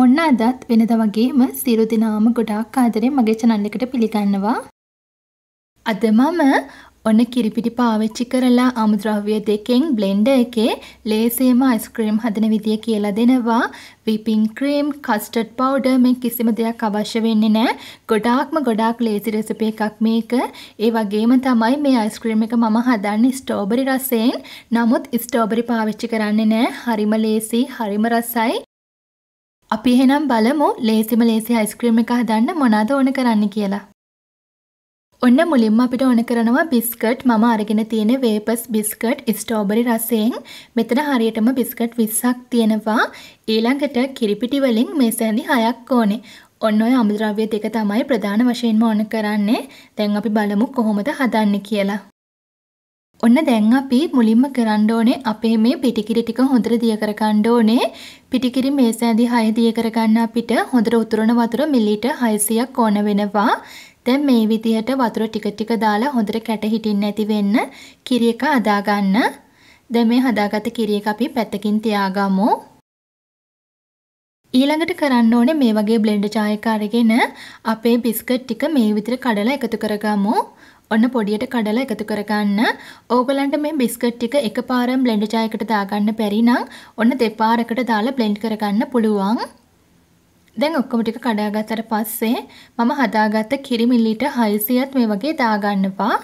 ඔන්න අදත් වෙනද වගේම සියලු දෙනාම ගොඩාක් ආදරෙන් මගේ channel එකට පිළිගන්නවා. අද මම ඔන්න කිරිපිටි පාවිච්චි කරලා අමුද්‍රව්‍ය දෙකෙන් බ්ලෙන්ඩර් එකේ ලේසියම අයිස්ක්‍රීම් හදන විදිය කියලා දෙනවා. විපින් ක්‍රීම්, කස්ටඩ් පවුඩර් මේ කිසිම දෙයක් අවශ්‍ය වෙන්නේ නැහැ. ගොඩාක්ම ගොඩාක් ලේසි රෙසිපි එකක් මේක. ඒ වගේම තමයි මේ අයිස්ක්‍රීම් එක මම හදන්නේ ස්ට්‍රෝබෙරි රසයෙන්. නමුත් ස්ට්‍රෝබෙරි පාවිච්චි කරන්නේ නැහැ. හරිම ලේසි, හරිම රසයි. අපි එහෙනම් බලමු ලේසිම ලේසි අයිස්ක්‍රීම් එක හදන්න මොනවද ඕන කරන්න කියලා. ඔන්න මුලින්ම අපිට ඕන කරනවා බිස්කට් මම අරගෙන තියෙන වේපස් බිස්කට් ස්ට්‍රෝබෙරි රසයෙන් මෙතන හරියටම බිස්කට් 20ක් තියෙනවා ඊළඟට කිරිපිටි වලින් මේ සැඳි 6ක් ඕනේ ඔන්න ඔය අමුද්‍රව්‍ය දෙක තමයි ප්‍රධාන වශයෙන්ම ඕන කරන්නේ දැන් අපි බලමු කොහොමද හදන්නේ කියලා ඔන්න දැන් අපි මුලින්ම කරන්න ඕනේ අපේ මේ පිටිකිරි ටික හොඳට දිය කරගන්න ඕනේ. පිටිකිරි මේසෑදි 6 දිය කරගන්න අපිට හොඳට උතුරන වතුර මිලීටර් 600ක් ඕන වෙනවා. දැන් මේ විදිහට වතුර ටික ටික දාලා හොඳට කැට හිටින්න ඇති වෙන්න කිරි එක අදා ගන්න. දැන් මේ හදාගත්ත කිරි එක අපි පැත්තකින් තියාගමු. ඊළඟට කරන්න ඕනේ මේ වගේ බ්ලෙන්ඩර් ජාරයක් අරගෙන අපේ බිස්කට් ටික මේ විතර කඩලා එකතු කරගමු. ඔන්න පොඩියට කඩලා එකතු කරගන්න. ඕගලන්ට මේ බිස්කට් ටික එකපාරම බ්ලෙන්ඩර් ජායකට දාගන්න බැරි නම් ඔන්න දෙපාරකට දාලා බ්ලෙන්ඩ් කරගන්න පුළුවන්. දැන් ඔක්කොම ටික කඩාගත්තට පස්සේ මම හදාගත්ත කිරිමිල්ලිට 600ත් මේ වගේ දාගන්නවා.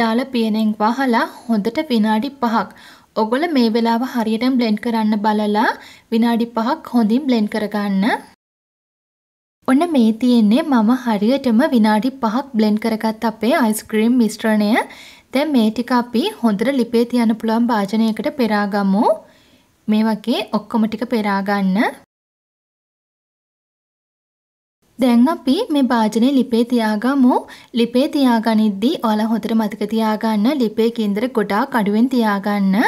දාලා පියනෙන් වහලා හොඳට විනාඩි 5ක් ඔගොල මේ වෙලාව හරියටම බ්ලෙන්ඩ් කරන්න බලලා විනාඩි 5ක් හොඳින් බ්ලෙන්ඩ් කරගන්න. ඔන්න මේ තියෙන්නේ මම හරියටම විනාඩි 5ක් බ්ලෙන්ඩ් කරගත් අපේ අයිස්ක්‍රීම් මිශ්‍රණය. දැන් මේ ටික අපි හොඳට ලිපේ තියන්න පුළුවන් භාජනයකට පෙරාගමු. මේ වගේ ඔක්කොම ටික පෙරාගන්න. දැන් අපි මේ භාජනේ ලිපේ තියාගමු. ලිපේ තියාගනිද්දී ඔයාලා හොඳට මතක තියාගන්න ලිපේ කේන්දර ගොඩාක් අඩුවෙන් තියාගන්න.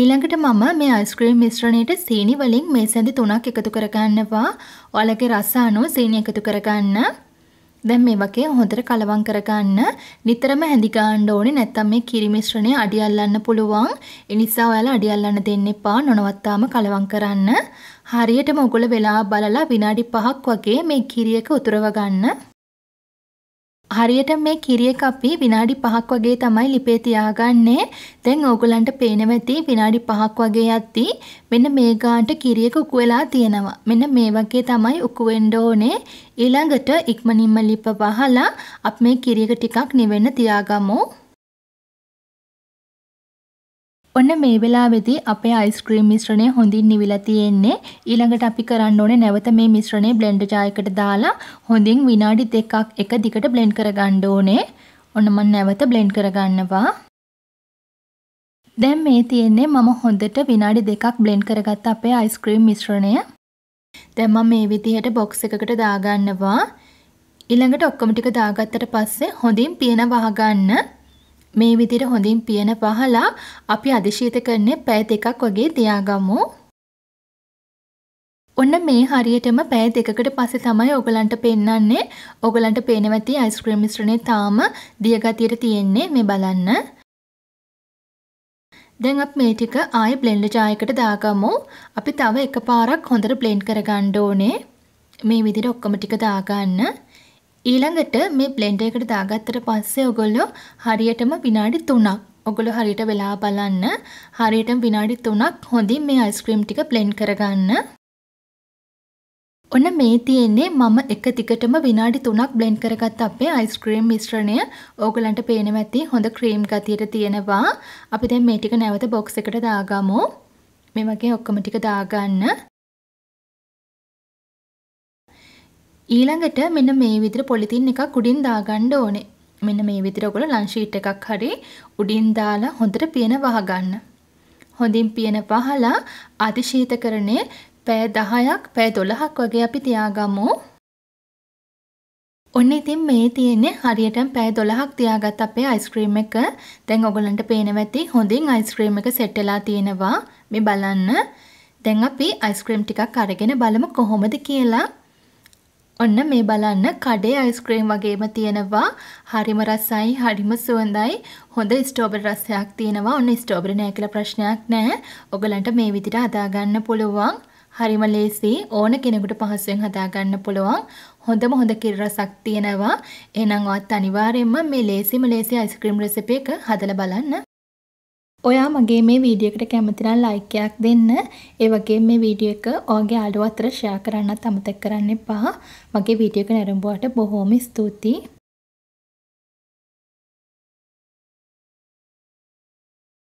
ඊළඟට මම මේ අයිස්ක්‍රීම් මිශ්‍රණයට සීනි වලින් මේ සැදි තුනක් එකතු කරගන්නවා. ඔයාලගේ රස අනුව සීනි එකතු කරගන්න. දැන් මේ වගේ හොඳට කලවම් කරගන්න. නිතරම හැඳි ගන්න ඕනේ නැත්නම් මේ කිරි මිශ්‍රණය අඩි අල්ලන්න පුළුවන්. ඒ නිසා ඔයාලා අඩි අල්ලන්න දෙන්න එපා. නොනවත්තාම කලවම් කරන්න. හරියටම ඔගොල්ලෝ වෙලා බලලා විනාඩි 5ක් වගේ මේ කිරි එක උතුරව ගන්න. හරියට මේ කිරි එක අපි විනාඩි 5ක් වගේ තමයි ලිපේ තියාගන්නේ. දැන් ඕගොල්ලන්ට පේනවා ඇති විනාඩි 5ක් වගේ යද්දී මෙන්න මේ ගානට කිරි එක උකු වෙලා තියෙනවා. මෙන්න මේ වගේ තමයි උකු වෙන්න ඕනේ. ඊළඟට ඉක්මනින්ම ලිප වහලා අපි මේ කිරි එක ටිකක් නිවෙන්න තියාගමු. ඔන්න මේ වෙලාවේදී අපේ අයිස්ක්‍රීම් මිශ්‍රණය හොඳින් නිවිලා තියෙන්නේ. ඊළඟට අපි කරන්න ඕනේ නැවත මේ මිශ්‍රණය බ්ලෙන්ඩර් ජායකට දාලා හොඳින් විනාඩි දෙකක් එක දිගට බ්ලෙන්ඩ් කරගන්න ඕනේ. ඔන්න මම නැවත බ්ලෙන්ඩ් කරගන්නවා. දැන් මේ තියෙන්නේ මම හොඳට විනාඩි දෙකක් බ්ලෙන්ඩ් කරගත්ත අපේ අයිස්ක්‍රීම් මිශ්‍රණය. දැන් මම මේ විදිහට බොක්ස් එකකට දාගන්නවා. ඊළඟට ඔක්කොම ටික දාගත්තට පස්සේ හොඳින් පියන වහගන්න. මේ විදිහට හොඳින් පියන පහලා අපි අධිශීත කරන්නේ පැය දෙකක් වගේ තියාගමු. ඔන්න මේ හරියටම පැය දෙකකට පස්සේ තමයි ඔයගලන්ට පෙන්වන්නේ. ඔයගලන්ට පේනවති අයිස්ක්‍රීම් මිශ්‍රණය තාම දියගතියට තියෙන්නේ මේ බලන්න. දැන් අපි මේ ටික ආයේ බ්ලෙන්ඩර් ජායකට දාගමු. අපි තව එකපාරක් හොඳට බ්ලෙන්ඩ් කරගන්න ඕනේ. මේ විදිහට ඔක්කොම ටික දාගන්න. ඊළඟට මේ බ්ලෙන්ඩර් එකට දාගත්තට පස්සේ ඔයගොල්ලෝ හරියටම විනාඩි 3ක් ඔයගොල්ලෝ හරියට වෙලා බලන්න හරියටම විනාඩි 3ක් හොඳින් මේ අයිස්ක්‍රීම් ටික බ්ලෙන්ඩ් කරගන්න. ඔන්න මේ තියෙන්නේ මම එක දිගටම විනාඩි 3ක් බ්ලෙන්ඩ් කරගත්ත අපේ අයිස්ක්‍රීම් මිශ්‍රණය. ඕගලන්ට පේනවා ඇති හොඳ ක්‍රීම් ගතියට තියෙනවා. අපි දැන් මේ ටික නැවත බොක්ස් එකට දාගමු. මේ වගේ ඔක්කොම ටික දාගන්න. ඊළඟට මෙන්න මේ විදිහට පොලිතින් එකක් උඩින් දාගන්න ඕනේ. මෙන්න මේ විදිහට ඔයගොල්ලෝ ලන් ෂීට් එකක් හරි උඩින් දාලා හොඳට පියන වහගන්න. හොඳින් පියන වහලා අතිශීතකරණය පැය 10ක් පැය 12ක් වගේ අපි තියාගමු. ඔන්න ඉතින් මේ තියෙන්නේ හරියටම පැය 12ක් තියාගත් අපේ අයිස්ක්‍රීම් එක. දැන් ඔයගලන්ට පේනවා ඇති හොඳින් අයිස්ක්‍රීම් එක සෙට් වෙලා තියෙනවා. මේ බලන්න. දැන් අපි අයිස්ක්‍රීම් ටිකක් අරගෙන බලමු කොහොමද කියලා. ඔන්න මේ බලන්න කඩේ අයිස්ක්‍රීම් වගේම තියෙනවා හරිම රසයි හරිම සුවඳයි හොඳ ස්ට්‍රෝබෙරි රසයක් තියෙනවා ඔන්න ස්ට්‍රෝබෙරි නෑ කියලා ප්‍රශ්නයක් නෑ ඔගලන්ට මේ විදිහට හදා ගන්න පුළුවන් හරිම ලේසි ඕන කෙනෙකුට පහසුවෙන් හදා ගන්න පුළුවන් හොඳම හොඳ කිරි රසක් තියෙනවා එහෙනම් ඔයත් අනිවාර්යයෙන්ම මේ ලේසිම ලේසි අයිස්ක්‍රීම් රෙසිපි එක හදලා බලන්න ඔයා මගේ මේ වීඩියෝ එකට කැමති නම් ලයික් එකක් දෙන්න. ඒ වගේම මේ වීඩියෝ එක ඔයාගේ යාළුවෝ අතර ෂෙයා කරන්නත් අමතක කරන්න එපා. මගේ වීඩියෝ එක නැරඹුවාට බොහොම ස්තුතියි.